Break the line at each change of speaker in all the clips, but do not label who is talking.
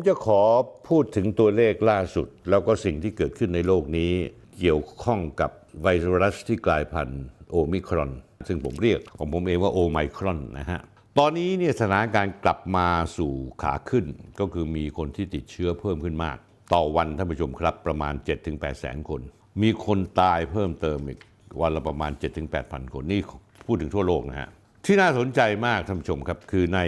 มจะขอพูดถึงตัวเลขล่าสุด แล้วก็สิ่งที่เกิดขึ้นในโลกนี้ เกี่ยวข้องกับไวรัสที่กลายพันธุ์โอมิครอน ซึ่งผมเรียกของผมเองว่าโอไมครอนนะฮะตอนนี้เนี่ยสถานการณ์กลับมาสู่ขาขึ้น ก็คือมีคนที่ติดเชื้อเพิ่มขึ้นมาก ต่อวันท่านผู้ชมครับประมาณ 7-8แสนคน มีคนตายเพิ่มเติมอีกวันละประมาณ 7-8พันคนนี่พูดถึงทั่วโลกนะฮะที่น่าสนใจมากท่านผู้ชมครับคือใน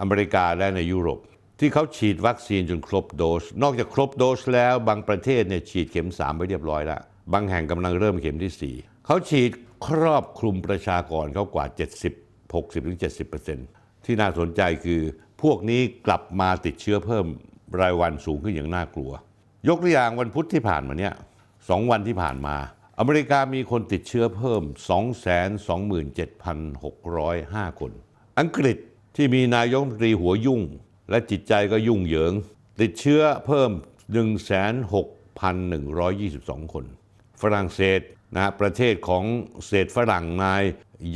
อเมริกาและในยุโรปที่เขาฉีดวัคซีนจนครบโดส นอกจากครบโดสแล้วบางประเทศเนี่ยฉีดเข็ม 3 ไปเรียบร้อยแล้ว บางแห่งกำลังเริ่มเข็มที่ 4 เขาฉีดครอบคลุมประชากรเขากว่า 70 60ถึง70 ที่น่าสนใจคือ พวกนี้กลับมาติดเชื้อเพิ่ม รายวันสูงขึ้นอย่างน่ากลัว ยกตัวอย่างวันพุธที่ผ่านมาเนี่ยสองวันที่ผ่านมา อเมริกามีคนติดเชื้อเพิ่ม 227,605 คน อังกฤษที่มีนายกรัฐมนตรีหัวยุ่งและจิตใจก็ยุ่งเหยิงติดเชื้อเพิ่ม 1,6,122 คน ฝรั่งเศสนะประเทศของเศษฝรั่งนาย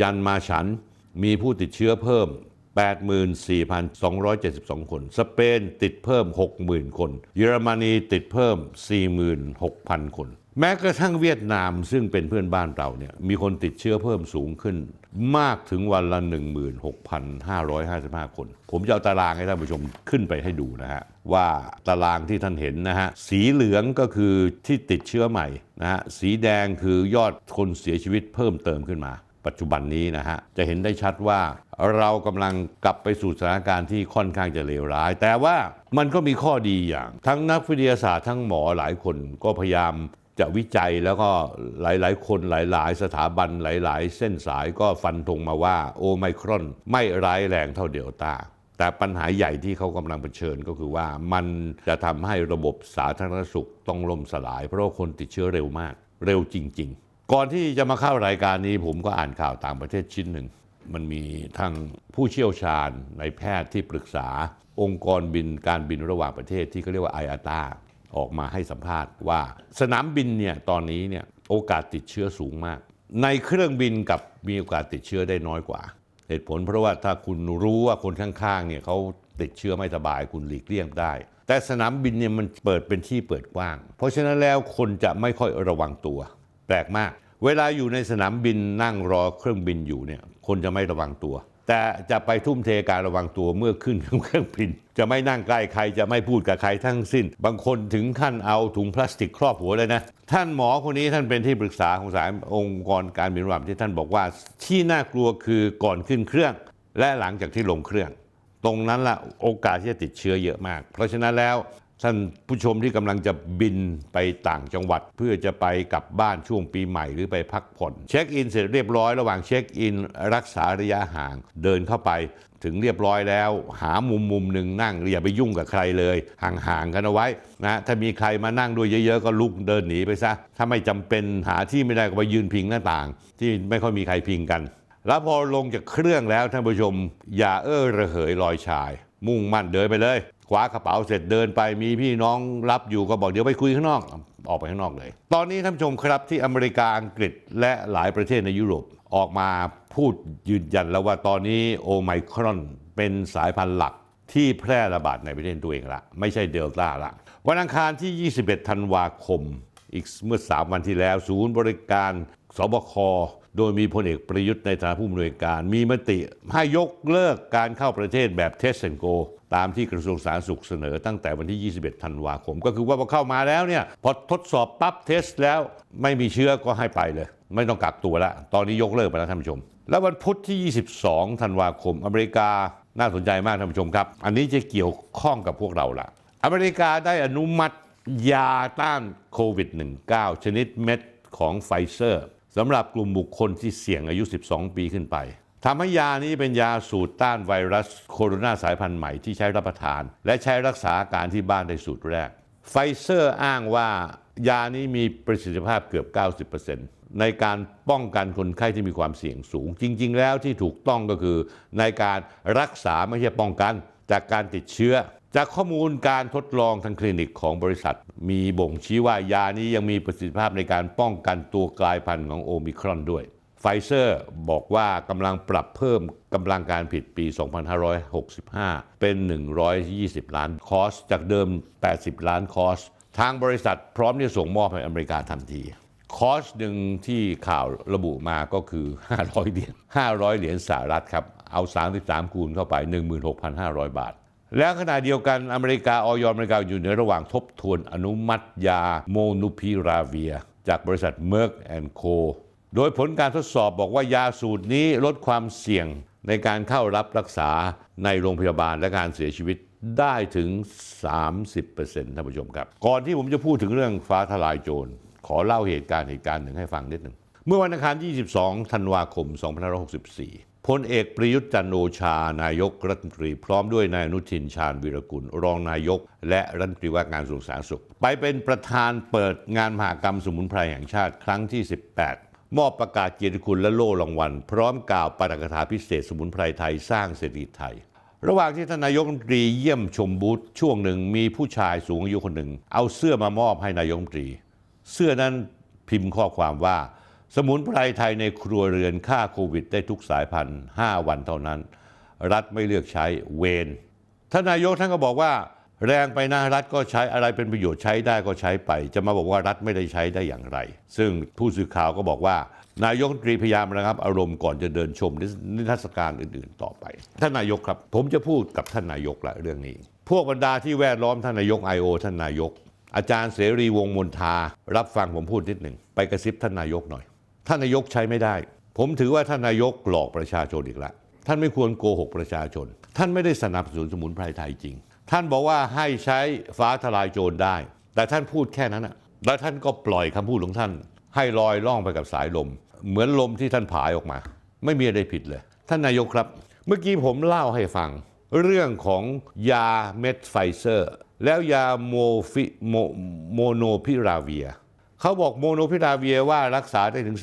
ยันมาฉันมีผู้ติดเชื้อเพิ่ม 84,272 คน สเปนติดเพิ่ม 60,000 คนเยอรมนีติดเพิ่ม 46,000 คนแม้กระทั่งเวียดนามซึ่งเป็นเพื่อนบ้านเราเนี่ยมีคนติดเชื้อเพิ่มสูงขึ้น มากถึงวันละ16,555 คน ผมจะเอาตารางให้ท่านผู้ชมขึ้นไปให้ดูนะฮะ ว่าตารางที่ท่านเห็นนะฮะสีเหลืองก็คือที่ติดเชื้อใหม่นะฮะสีแดงคือยอดคนเสียชีวิตเพิ่มเติมขึ้นมา ปัจจุบันนี้นะฮะ จะเห็นได้ชัดว่า เรากำลังกลับไปสู่สถานการณ์ที่ค่อนข้างจะเลวร้าย แต่ว่ามันก็มีข้อดีอย่างทั้งนักวิทยาศาสตร์ทั้งหมอหลายคนก็พยายามจะวิจัยแล้วก็หลายๆ คนหลายๆ สถาบันหลายๆ เส้นสายก็ฟันธงมาว่าโอไมครอนไม่ร้ายแรงเท่าเดลต้า แต่ปัญหาใหญ่ที่เขากำลังเผชิญก็คือว่ามันจะทำให้ระบบสาธารณสุขต้องล่มสลายเพราะคนติดเชื้อเร็วมาก เร็วจริง ๆ ก่อนที่จะมาเข้ารายการนี้ผมก็อ่านข่าวต่างประเทศชิ้นหนึ่ง มันมีทั้งผู้เชี่ยวชาญในแพทย์ที่ปรึกษาองค์กรบินการบินระหว่างประเทศที่เขาเรียกว่าไออาตาออกมาให้สัมภาษณ์ว่า สนามบินเนี่ยตอนนี้เนี่ยโอกาสติดเชื้อสูงมาก ในเครื่องบินกับมีโอกาสติดเชื้อได้น้อยกว่า เหตุผลเพราะว่าถ้าคุณรู้ว่าคนข้างๆเนี่ยเขาติดเชื้อไม่สบายคุณหลีกเลี่ยงได้ แต่สนามบินเนี่ยมันเปิดเป็นที่เปิดกว้าง เพราะฉะนั้นแล้วคนจะไม่ค่อยระวังตัวแปลกมาก เวลาอยู่ในสนามบินนั่งรอเครื่องบินอยู่เนี่ยคนจะไม่ระวังตัวแต่จะไปทุ่มเทการระวังตัวเมื่อขึ้นเครื่องบิน จะไม่นั่งใกล้ใครจะไม่พูดกับใครทั้งสิ้น บางคนถึงขั้นเอาถุงพลาสติกครอบหัวเลยนะ ท่านหมอคนนี้ท่านเป็นที่ปรึกษาของสายองค์กรการบินระหว่างที่ท่านบอกว่าที่น่ากลัวคือก่อนขึ้นเครื่อง และหลังจากที่ลงเครื่อง ตรงนั้นละ่ะโอกาสที่จะติดเชื้อเยอะมาก เพราะฉะนั้นแล้วท่านผู้ชมที่กำลังจะบินไปต่างจังหวัดเพื่อจะไปกลับบ้านช่วงปีใหม่หรือไปพักผ่อนเช็คอินเสร็จเรียบร้อยระหว่างเช็คอินรักษาระยะห่างเดินเข้าไปถึงเรียบร้อยแล้ว หามุมมุมหนึ่งนั่งอย่าไปยุ่งกับใครเลย ห่างๆกันเอาไว้นะถ้ามีใครมานั่งด้วยเยอะๆ ก็ลุกเดินหนีไปซะถ้าไม่จำเป็นหาที่ไม่ได้ก็ไปยืนพิงหน้าต่าง ที่ไม่ค่อยมีใครพิงกัน แล้วพอลงจากเครื่องแล้วท่านผู้ชมอย่าเอ้อระเหยลอยชาย มุ่งมั่นเดินไปเลยคว้ากระเป๋าเสร็จเดินไปมีพี่น้องรับอยู่ก็บอกเดี๋ยวไปคุยข้างนอกออกไปข้างนอกเลย ตอนนี้ท่านผู้ชมครับที่อเมริกาอังกฤษและหลายประเทศในยุโรป ออกมาพูดยืนยันแล้วว่าตอนนี้โอไมครอนเป็นสายพันธุ์หลักที่แพร่ระบาดในประเทศตัวเองละ ไม่ใช่เดลต้าละ วันอังคารที่ 21ธันวาคมอีกเมื่อ 3 วันที่แล้วศูนย์บริการสบคโดยมีพลเอกประยุทธ์ในฐานะผู้อำนวยการมีมติให้ยกเลิกการเข้าประเทศแบบเทสเซนโกตามที่กระทรวงสาธารณสุขเสนอ ตั้งแต่วันที่ 21 ธันวาคม ก็คือว่าพอเข้ามาแล้วเนี่ยพอทดสอบปั๊บเทสแล้วไม่มีเชื้อก็ให้ไปเลย ไม่ต้องกักตัวละตอนนี้ยกเลิกไปแล้วท่านผู้ชม แล้ววันพุธที่ 22 ธันวาคม อเมริกาน่าสนใจมากท่านผู้ชมครับ อันนี้จะเกี่ยวข้องกับพวกเราละอเมริกาได้อนุมัติยาต้านโควิด -19 ชนิดเม็ดของไฟเซอร์สำหรับกลุ่มบุคคลที่เสี่ยงอายุ 12 ปีขึ้นไป ทำให้ยานี้เป็นยาสูตรต้านไวรัสโคโรนาสายพันธุ์ใหม่ที่ใช้รับประทาน และใช้รักษาการที่บ้านในสูตรแรก ไฟเซอร์อ้างว่ายานี้มีประสิทธิภาพเกือบ 90%ในการป้องกันคนไข้ที่มีความเสี่ยงสูง จริงๆ แล้วที่ถูกต้องก็คือ ในการรักษาไม่ใช่ป้องกันจากการติดเชื้อจากข้อมูลการทดลองทางคลินิกของบริษัท มีบ่งชี้ว่ายานี้ยังมีประสิทธิภาพในการป้องกันตัวกลายพันธุ์ของโอมิครอนด้วยไฟเซอร์ บอกว่ากำลังปรับเพิ่มกำลังการผลิตปี 2565 เป็น 120 ล้านคอสจากเดิม 80 ล้านคอสทางบริษัทพร้อมที่จะส่งมอบให้อเมริกาทันที คอสหนึ่งที่ข่าวระบุมาก็คือ 500 เหรียญ 500 เหรียญสหรัฐครับเอา 33 คูณเข้าไป 16,500 บาทและขณะเดียวกันอเมริกาออยอเมริกาอยู่ในระหว่างทบทวนอนุมัติยาโมนูพิราเวีย จากบริษัทเมอร์กแอนด์โคโดยผลการทดสอบบอกว่ายาสูตรนี้ลดความเสี่ยงในการเข้ารับรักษาในโรงพยาบาลและการเสียชีวิตได้ถึง 30%ท่านผู้ชมครับ ก่อนที่ผมจะพูดถึงเรื่องฟ้าทลายโจรขอเล่าเหตุการณ์เหตุการณ์หนึ่งให้ฟังนิดหนึ่งเมื่อวันอังคารี่22ธันวาคม2564พลเอกประยุทธ์จันโอชานายกรัฐมนตรี พร้อมด้วยนายอนุทินชาญวิรกุล รองนายกและรัฐมนตรีว่าการกระทรวงสาธารณสุข ไปเป็นประธานเปิดงานมหากรรมสมุนไพรแห่งชาติครั้งที่ 18 มอบประกาศเกียรติคุณและโล่รางวัล พร้อมกล่าวปาฐกถาพิเศษสมุนไพรไทย สร้างเศรษฐีไทย ระหว่างที่ทนายกรัฐมนตรีเยี่ยมชมบูธช่วงหนึ่งมีผู้ชายสูงอายุคนหนึ่ง เอาเสื้อมามอบให้นายกรัฐมนตรี เสื้อนั้นพิมพ์ข้อความว่าสมุนไพรไทยในครัวเรือนฆ่าโควิดได้ทุกสายพันธุ์ 5 วันเท่านั้น รัฐไม่เลือกใช้ เวน ท่านนายกท่านก็บอกว่า แรงไปนะรัฐก็ใช้อะไรเป็นประโยชน์ใช้ได้ก็ใช้ไป จะมาบอกว่ารัฐไม่ได้ใช้ได้อย่างไร ซึ่งผู้สื่อข่าวก็บอกว่า นายกตรีพยายามนะครับอารมณ์ก่อนจะเดินชมนิทรรศการอื่นๆ ต่อไป ท่านนายกครับ ผมจะพูดกับท่านนายกละเรื่องนี้ พวกบรรดาที่แวดล้อมท่านนายกไอโอท่านนายก อาจารย์เสรีวงมนทารับฟังผมพูดนิดหนึ่ง ไปกระซิบท่านนายกหน่อยท่านนายกใช้ไม่ได้ ผมถือว่าท่านนายกหลอกประชาชนอีกละท่านไม่ควรโกหกประชาชน ท่านไม่ได้สนับสนุนสมุนไพรไทยจริง ท่านบอกว่าให้ใช้ฟ้าทลายโจรได้ แต่ท่านพูดแค่นั้นอะแล้วท่านก็ปล่อยคำพูดของท่านให้ลอยล่องไปกับสายลม เหมือนลมที่ท่านผายออกมา ไม่มีอะไรผิดเลย ท่านนายกครับ เมื่อกี้ผมเล่าให้ฟัง เรื่องของยาเม็ดไฟเซอร์ แล้วยาโมฟิโมโนพิราเวียเขาบอกโมโนพิราเวียว่ารักษาได้ถึง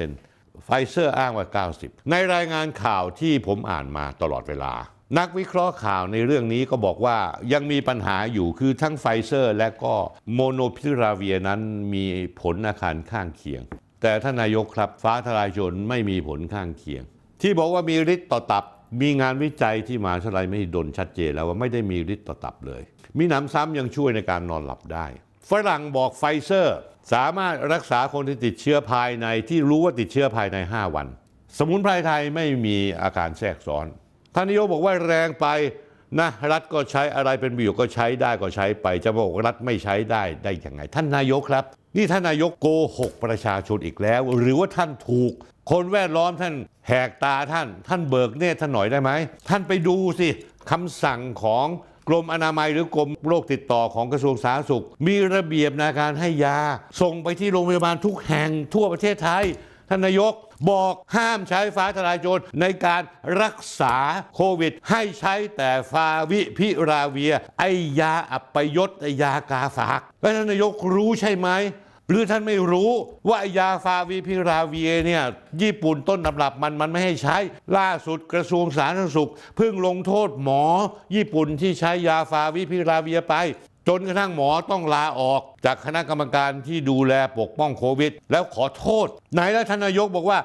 30%ไฟเซอร์อ้างว่า 90 ในรายงานข่าวที่ผมอ่านมาตลอดเวลา นักวิเคราะห์ข่าวในเรื่องนี้ก็บอกว่ายังมีปัญหาอยู่คือทั้งไฟเซอร์และก็โมโนพิราเวียนั้นมีผลอาการข้างเคียง แต่ท่านนายกครับฟ้าทลายชนไม่มีผลข้างเคียง ที่บอกว่ามีฤทธิ์ต่อตับ มีงานวิจัยที่มหาวิทยาลัยไม่ดนชัดเจนแล้วว่าไม่ได้มีฤทธิ์ต่อตับเลย มีหนำซ้ำยังช่วยในการนอนหลับได้ฝรั่งบอกไฟเซอร์สามารถรักษาคนที่ติดเชื้อภายในที่รู้ว่าติดเชื้อภายใน 5 วัน สมุนไพรไทยไม่มีอาการแทรกซ้อน ท่านนายกบอกว่าแรงไป นะรัฐก็ใช้อะไรเป็นประโยชน์ก็ใช้ได้ก็ใช้ไปจะบอกรัฐไม่ใช้ได้ได้ยังไงท่านนายกครับนี่ท่านนายกโกหกประชาชนอีกแล้ว หรือว่าท่านถูก คนแวดล้อมท่าน แหกตาท่าน ท่านเบิกเนตรท่านหน่อยได้ไหมท่านไปดูสิคำสั่งของกรมอนามัยหรือกรมโรคติดต่อของกระทรวงสาธารณสุข มีระเบียบในการให้ยา ส่งไปที่โรงพยาบาลทุกแห่งทั่วประเทศไทยท่านนายกบอกห้ามใช้ฟ้าทลายโจรในการรักษาโควิดให้ใช้แต่ฟาวิพิราเวีย ไอยาอับปยศไอยากาฝาก แล้วท่านนายกรู้ใช่ไหมหรือท่านไม่รู้ว่ายาฟาวิพิราเวียเนี่ยญี่ปุ่นต้นตำรับมันมันไม่ให้ใช้ล่าสุดกระทรวงสาธารณสุข เพิ่งลงโทษหมอ ญี่ปุ่นที่ใช้ยาฟาวิพิราเวียไป จนกระทั่งหมอต้องลาออกจากคณะกรรมการที่ดูแลปกป้องโควิด แล้วขอโทษไหนแล้วท่านนายกบอกว่า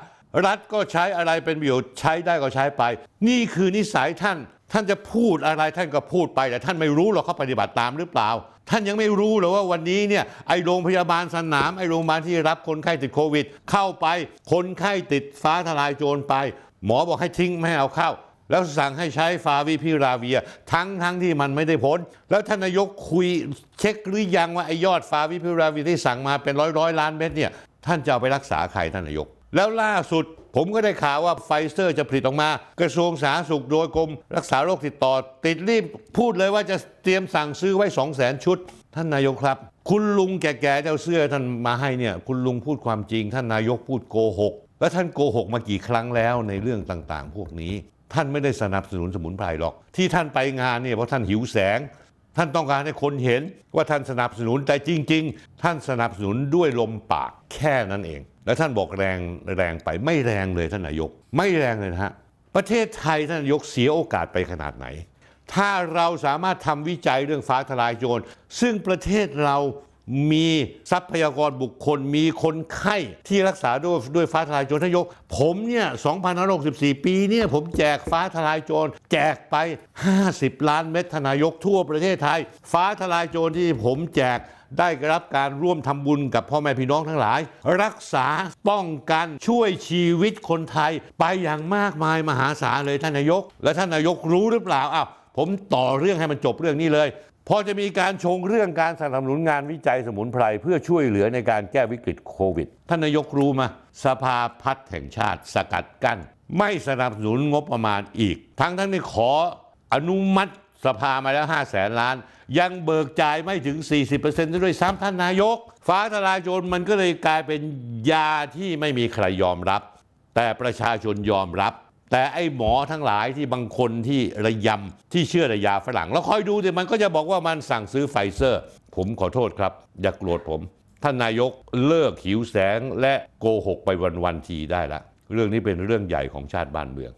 รัฐก็ใช้อะไรเป็นประโยชน์ใช้ได้ก็ใช้ไป นี่คือนิสัยท่านท่านจะพูดอะไรท่านก็พูดไปแต่ท่านไม่รู้หรอกเขาปฏิบัติตามหรือเปล่า ท่านยังไม่รู้หรอกว่าวันนี้เนี่ยไอโรงพยาบาลสนามไอโรงพยาบาลที่รับคนไข้ติดโควิดเข้าไปคนไข้ติดฟ้าทลายโจรไป หมอบอกให้ทิ้งไม่เอาเข้า แล้วสั่งให้ใช้ฟาวิพิราเวีย ทั้งทั้งที่มันไม่ได้ผล แล้วท่านนายกคุยเช็คหรือยังว่าไอยอดฟาวิพิราเวียที่สั่งมาเป็นร้อยร้อยล้านเม็ดเนี่ยท่านจะเอาไปรักษาใครท่านนายก แล้วล่าสุดผมก็ได้ข่าวว่าไฟเซอร์จะผลิตออกมา กระทรวงสาธารณสุขโดยกรม รักษาโรคติดต่อติดรีบพูดเลยว่าจะเตรียมสั่งซื้อไว้ 2 0 0 0 0 0 ชุด ท่านนายกครับ คุณลุงแก่ๆเจ้าเสื้อท่านมาให้เนี่ยคุณลุงพูดความจริง ท่านนายกพูดโกหก และท่านโกหกมากี่ครั้งแล้วในเรื่องต่างๆพวกนี้ท่านไม่ได้สนับสนุนสมุนไพรหรอก ที่ท่านไปงานเนี่ยเพราะท่านหิวแสง ท่านต้องการให้คนเห็นว่าท่านสนับสนุนแต่จริง ๆ ท่านสนับสนุนด้วยลมปากแค่นั้นเองแล้วท่านบอกแรงแรงไปไม่แรงเลยท่านนายก ไม่แรงเลยนะฮะ ประเทศไทยท่านนายกเสียโอกาสไปขนาดไหน ถ้าเราสามารถทำวิจัยเรื่องฟ้าทลายโจร ซึ่งประเทศเรามีทรัพยากรบุคคลมีคนไข้ที่รักษาด้วยด้วยฟ้าทลายโจรทยก ผมเนี่ย2,564 ปีเนี่ยผมแจกฟ้าทลายโจร แจกไป 50 ล้านเม็ดทนายกทั่วประเทศไทย ฟ้าทลายโจรที่ผมแจกได้รับการร่วมทำบุญกับพ่อแม่พี่น้องทั้งหลาย รักษาป้องกันช่วยชีวิตคนไทยไปอย่างมากมายมหาศาลเลยท่านนายกและท่านนายกรู้หรือเปล่าอ้าวผมต่อเรื่องให้มันจบเรื่องนี้เลยพอจะมีการชงเรื่องการสนับสนุนงานวิจัยสมุนไพร เพื่อช่วยเหลือในการแก้วิกฤตโควิด ท่านนายกรู้มา สภาพัฒน์แห่งชาติสกัดกั้น ไม่สนับสนุนงบประมาณอีก ทั้งทั้งที่ขออนุมัติสภามาแล้ว5แสนล้าน ยังเบิกจ่ายไม่ถึง 40%ด้วยซ้ำท่านนายกฟ้าทลายโจรมันก็เลยกลายเป็นยาที่ไม่มีใครยอมรับ แต่ประชาชนยอมรับแต่ไอ้หมอทั้งหลายที่บางคนที่ระยำที่เชื่อระยาฝรั่ง แล้วคอยดูเดีมันก็จะบอกว่ามันสั่งซื้อไฟเซอร์ ผมขอโทษครับ อย่ากโกรธผม ท่านนายกเลิกหิวแสงและโกหกไปวันวันทีได้ละ เรื่องนี้เป็นเรื่องใหญ่ของชาติบ้านเมือง